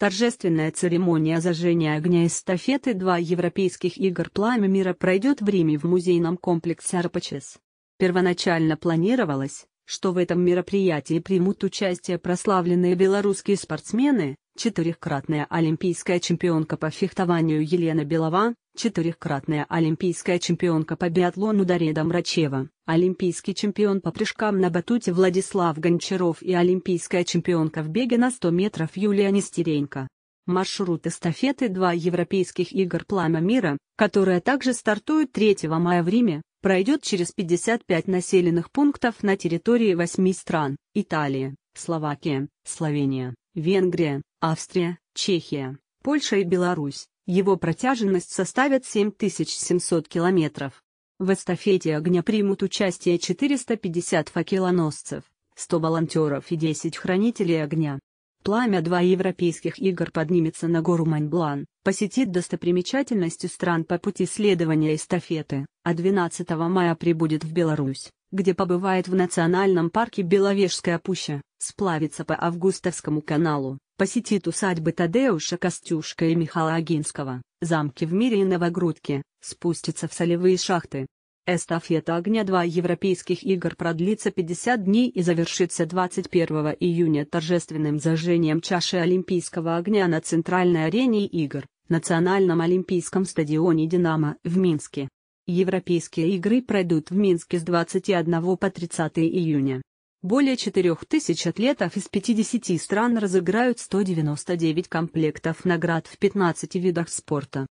Торжественная церемония зажжения огня эстафеты два европейских игр «Пламя мира» пройдет в Риме в музейном комплексе Арпачес. Первоначально планировалось, что в этом мероприятии примут участие прославленные белорусские спортсмены, четырехкратная олимпийская чемпионка по фехтованию Елена Белова, четырехкратная олимпийская чемпионка по биатлону Дареда Мрачева, олимпийский чемпион по прыжкам на батуте Владислав Гончаров и олимпийская чемпионка в беге на 100 метров Юлия Нестеренко. Маршрут эстафеты 2 Европейских игр «Пламя мира», которая также стартует 3 мая в Риме, пройдет через 55 населенных пунктов на территории 8 стран – Италия, Словакия, Словения, Венгрия, Австрия, Чехия, Польша и Беларусь, его протяженность составит 7700 километров. В эстафете огня примут участие 450 факелоносцев, 100 волонтеров и 10 хранителей огня. Пламя два европейских игр поднимется на гору Маньблан, посетит достопримечательности стран по пути следования эстафеты, а 12 мая прибудет в Беларусь где побывает в национальном парке Беловежская пуща, сплавится по Августовскому каналу, посетит усадьбы Тадеуша Костюшка и Михаила Агинского, замки в мире и Новогрудке, спустится в солевые шахты. Эстафета огня 2 Европейских игр продлится 50 дней и завершится 21 июня торжественным зажжением чаши Олимпийского огня на центральной арене игр, Национальном олимпийском стадионе «Динамо» в Минске. Европейские игры пройдут в Минске с 21 по 30 июня. Более 4000 атлетов из 50 стран разыграют 199 комплектов наград в 15 видах спорта.